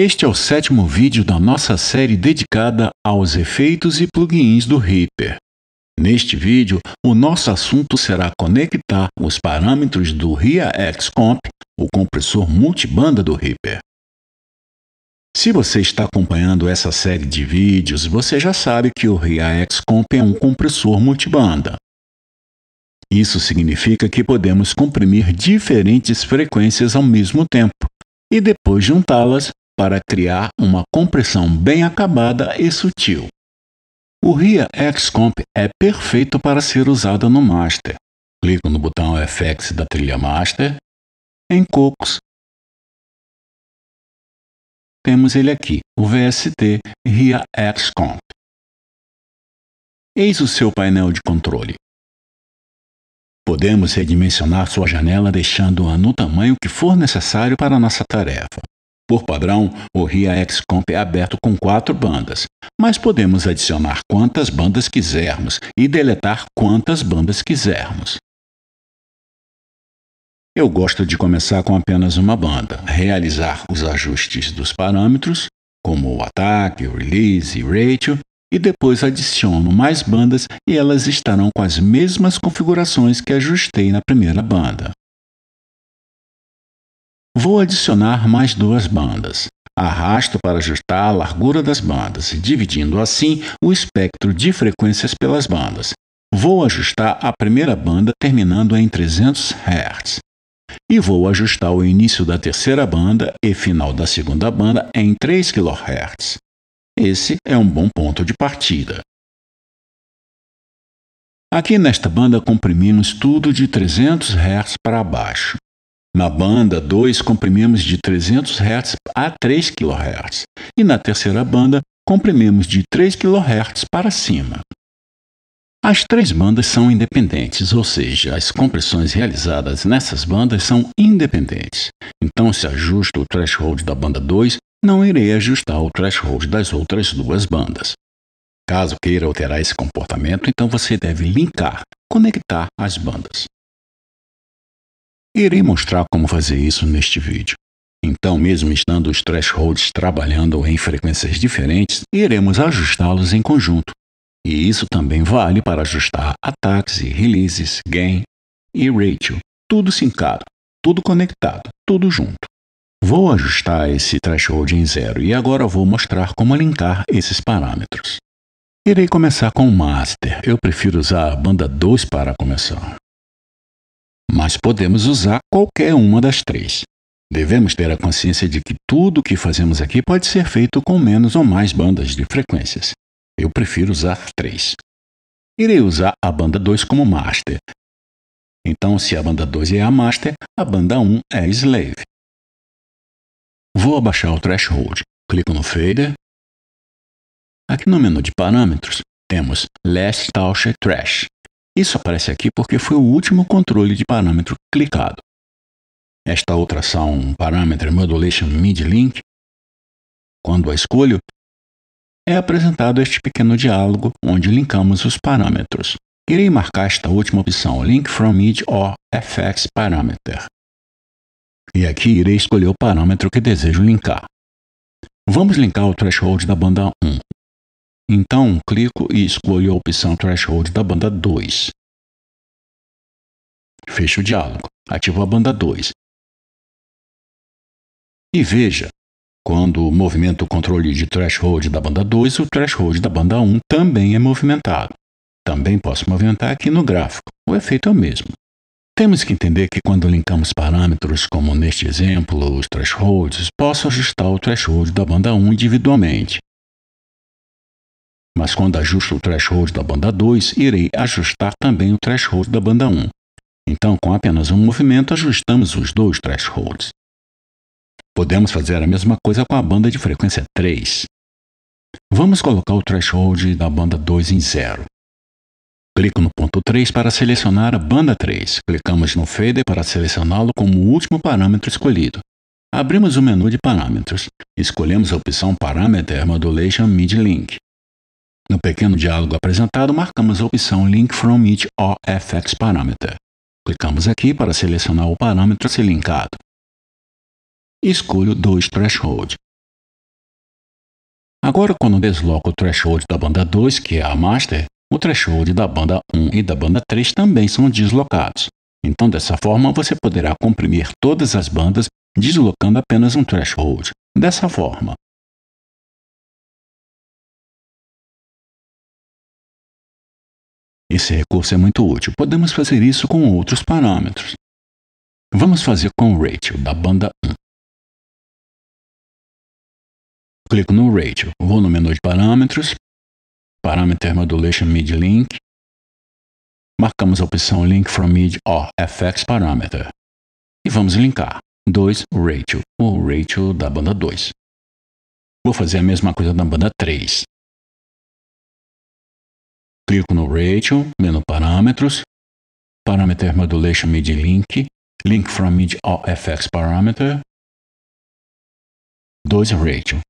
Este é o sétimo vídeo da nossa série dedicada aos efeitos e plugins do Reaper. Neste vídeo, o nosso assunto será conectar os parâmetros do Riax Comp, o compressor multibanda do Reaper. Se você está acompanhando essa série de vídeos, você já sabe que o Riax Comp é um compressor multibanda. Isso significa que podemos comprimir diferentes frequências ao mesmo tempo e depois juntá-las para criar uma compressão bem acabada e sutil. O RIA Xcomp é perfeito para ser usado no master. Clico no botão FX da trilha master, em Cocos. Temos ele aqui, o VST RIA Xcomp. Eis o seu painel de controle. Podemos redimensionar sua janela deixando-a no tamanho que for necessário para nossa tarefa. Por padrão, o RIA XComp é aberto com quatro bandas, mas podemos adicionar quantas bandas quisermos e deletar quantas bandas quisermos. Eu gosto de começar com apenas uma banda, realizar os ajustes dos parâmetros, como o ataque, o release e ratio, e depois adiciono mais bandas e elas estarão com as mesmas configurações que ajustei na primeira banda. Vou adicionar mais duas bandas. Arrasto para ajustar a largura das bandas, dividindo assim o espectro de frequências pelas bandas. Vou ajustar a primeira banda terminando em 300 Hz. E vou ajustar o início da terceira banda e final da segunda banda em 3 kHz. Esse é um bom ponto de partida. Aqui nesta banda comprimimos tudo de 300 Hz para baixo. Na banda 2, comprimimos de 300 Hz a 3 kHz e na terceira banda, comprimimos de 3 kHz para cima. As três bandas são independentes, ou seja, as compressões realizadas nessas bandas são independentes. Então, se ajusto o threshold da banda 2, não irei ajustar o threshold das outras duas bandas. Caso queira alterar esse comportamento, então você deve linkar, conectar as bandas. Irei mostrar como fazer isso neste vídeo. Então, mesmo estando os thresholds trabalhando em frequências diferentes, iremos ajustá-los em conjunto. E isso também vale para ajustar ataques e releases, gain e ratio. Tudo sincado, tudo conectado, tudo junto. Vou ajustar esse threshold em zero e agora vou mostrar como linkar esses parâmetros. Irei começar com o master. Eu prefiro usar a banda 2 para começar mas podemos usar qualquer uma das três. Devemos ter a consciência de que tudo o que fazemos aqui pode ser feito com menos ou mais bandas de frequências. Eu prefiro usar três. Irei usar a banda 2 como master. Então, se a banda 2 é a master, a banda 1 um é slave. Vou abaixar o threshold. Clico no fader. Aqui no menu de parâmetros, temos Last Touch Trash. Isso aparece aqui porque foi o último controle de parâmetro clicado. Esta outra ação Parameter Modulation Mid Link, quando a escolho, é apresentado este pequeno diálogo onde linkamos os parâmetros. Irei marcar esta última opção, Link from Mid or FX Parameter. E aqui irei escolher o parâmetro que desejo linkar. Vamos linkar o threshold da banda 1, então, clico e escolho a opção Threshold da banda 2. Fecho o diálogo. Ativo a banda 2. E veja, quando movimento o controle de threshold da banda 2, o threshold da banda 1 também é movimentado. Também posso movimentar aqui no gráfico. O efeito é o mesmo. Temos que entender que quando linkamos parâmetros, como neste exemplo, os thresholds, posso ajustar o threshold da banda 1 individualmente mas quando ajusto o threshold da banda 2, irei ajustar também o threshold da banda 1. Então, com apenas um movimento, ajustamos os dois thresholds. Podemos fazer a mesma coisa com a banda de frequência 3. Vamos colocar o threshold da banda 2 em 0. Clico no ponto 3 para selecionar a banda 3. Clicamos no fader para selecioná-lo como o último parâmetro escolhido. Abrimos o menu de parâmetros. Escolhemos a opção Parameter Modulation Mid-Link. No pequeno diálogo apresentado, marcamos a opção Link from each OFX parameter. Clicamos aqui para selecionar o parâmetro a ser linkado. Escolho 2 Threshold. Agora, quando desloco o threshold da banda 2, que é a master, o threshold da banda 1 e da banda 3 também são deslocados. Então, dessa forma, você poderá comprimir todas as bandas deslocando apenas um threshold. Dessa forma, Esse recurso é muito útil. Podemos fazer isso com outros parâmetros. Vamos fazer com o ratio da banda 1. Clico no ratio, vou no menu de parâmetros, Parameter Modulation Mid Link, marcamos a opção Link from Mid or FX Parameter e vamos linkar 2 ratio, o ratio da banda 2. Vou fazer a mesma coisa na banda 3. Clico no ratio menu Parâmetros, Parameter Modulation MIDI Link, Link from MIDI All FX Parameter, 2 ratio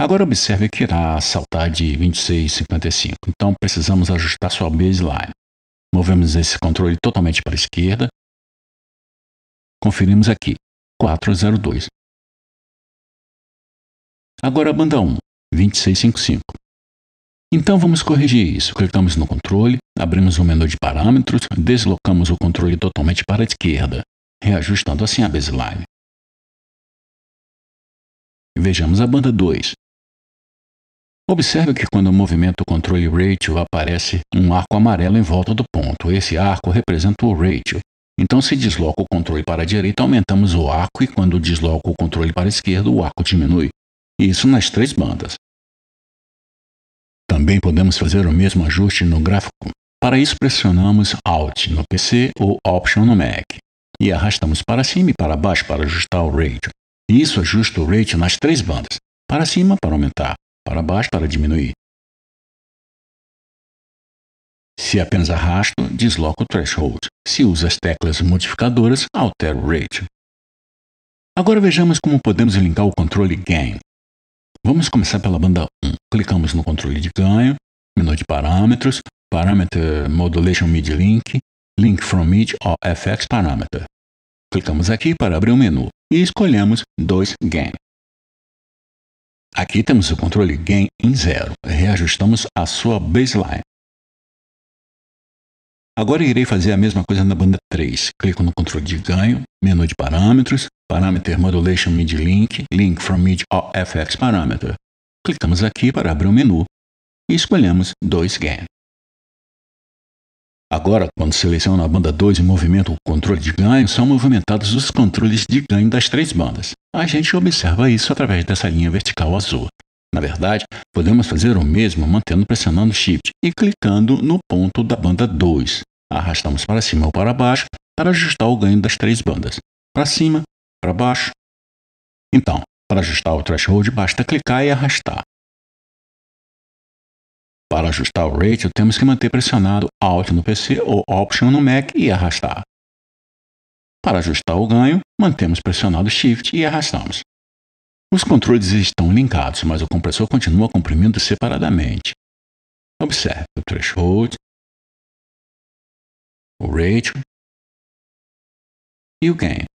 Agora observe que irá saltar de 26,55, então precisamos ajustar sua baseline. Movemos esse controle totalmente para a esquerda. Conferimos aqui, 402. Agora a banda 1, 2655. Então vamos corrigir isso. Clicamos no controle, abrimos o menu de parâmetros, deslocamos o controle totalmente para a esquerda, reajustando assim a baseline. Vejamos a banda 2. Observe que quando movimento o controle ratio aparece um arco amarelo em volta do ponto. Esse arco representa o ratio. Então, se desloca o controle para a direita, aumentamos o arco e quando desloca o controle para a esquerda, o arco diminui. Isso nas três bandas. Também podemos fazer o mesmo ajuste no gráfico. Para isso, pressionamos Alt no PC ou Option no Mac e arrastamos para cima e para baixo para ajustar o ratio. Isso ajusta o ratio nas três bandas, para cima para aumentar, para baixo para diminuir. Se apenas arrasto, desloco o threshold. Se uso as teclas modificadoras, altero o ratio. Agora vejamos como podemos linkar o controle Gain. Vamos começar pela banda 1. Clicamos no controle de ganho, menu de parâmetros, Parameter Modulation Mid Link, Link from Mid or FX Parameter. Clicamos aqui para abrir o menu e escolhemos 2 Gain. Aqui temos o controle Gain em 0. Reajustamos a sua baseline. Agora irei fazer a mesma coisa na banda 3. Clico no controle de ganho, menu de parâmetros, Parameter Modulation MIDI Link, Link from MIDI or FX Parameter. Clicamos aqui para abrir o menu e escolhemos 2 Gain. Agora, quando seleciono a banda 2 e movimento o controle de ganho, são movimentados os controles de ganho das três bandas. A gente observa isso através dessa linha vertical azul. Na verdade, podemos fazer o mesmo mantendo pressionando Shift e clicando no ponto da banda 2. Arrastamos para cima ou para baixo para ajustar o ganho das três bandas. Para cima, para baixo. Então, para ajustar o threshold, basta clicar e arrastar. Para ajustar o ratio, temos que manter pressionado Alt no PC ou Option no Mac e arrastar. Para ajustar o ganho, mantemos pressionado Shift e arrastamos. Os controles estão linkados, mas o compressor continua comprimindo separadamente. Observe o threshold, o ratio e o gain.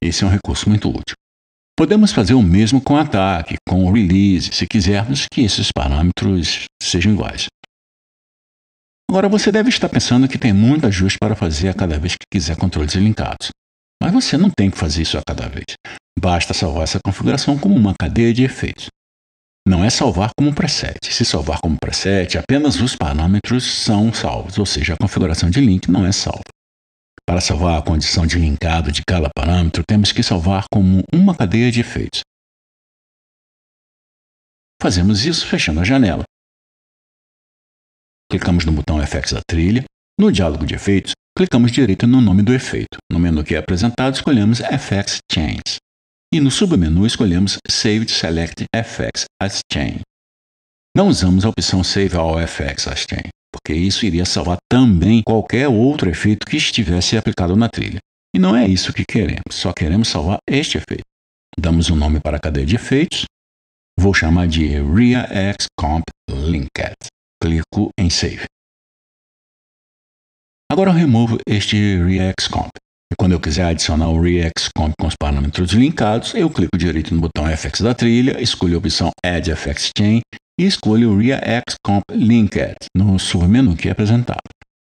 Esse é um recurso muito útil. Podemos fazer o mesmo com o ataque, com o release, se quisermos que esses parâmetros sejam iguais. Agora, você deve estar pensando que tem muito ajuste para fazer a cada vez que quiser controles linkados. Mas você não tem que fazer isso a cada vez. Basta salvar essa configuração como uma cadeia de efeitos. Não é salvar como preset. Se salvar como preset, apenas os parâmetros são salvos, ou seja, a configuração de link não é salva. Para salvar a condição de linkado de cada parâmetro, temos que salvar como uma cadeia de efeitos. Fazemos isso fechando a janela. Clicamos no botão FX da trilha. No diálogo de efeitos, Clicamos direito no nome do efeito. No menu que é apresentado, escolhemos Effects Chains. E no submenu escolhemos Save to Select Effects as Chain. Não usamos a opção Save All Effects as Chain, porque isso iria salvar também qualquer outro efeito que estivesse aplicado na trilha. E não é isso que queremos, só queremos salvar este efeito. Damos um nome para a cadeia de efeitos. Vou chamar de ReaX Comp Linked. Clico em Save. Agora eu removo este ReExComp. E quando eu quiser adicionar o ReExComp com os parâmetros linkados, eu clico direito no botão FX da trilha, escolho a opção Add FX Chain e escolho o ReExComp Linked no submenu que é apresentado.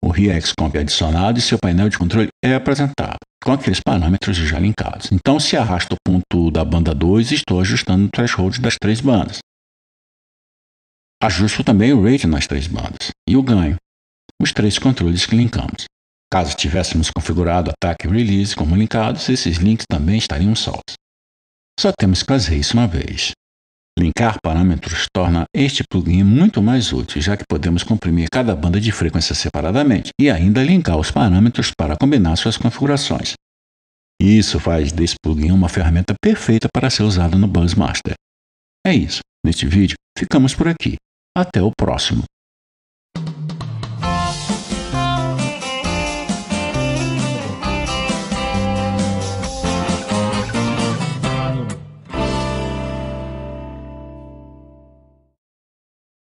O ReExComp é adicionado e seu painel de controle é apresentado, com aqueles parâmetros já linkados. Então, se arrasto o ponto da banda 2, estou ajustando o threshold das três bandas. Ajusto também o rate nas três bandas e o ganho os três controles que linkamos. Caso tivéssemos configurado ataque e release como linkados, esses links também estariam soltos. Só temos que fazer isso uma vez. Linkar parâmetros torna este plugin muito mais útil, já que podemos comprimir cada banda de frequência separadamente e ainda linkar os parâmetros para combinar suas configurações. Isso faz desse plugin uma ferramenta perfeita para ser usada no Buzzmaster. É isso. Neste vídeo, ficamos por aqui. Até o próximo.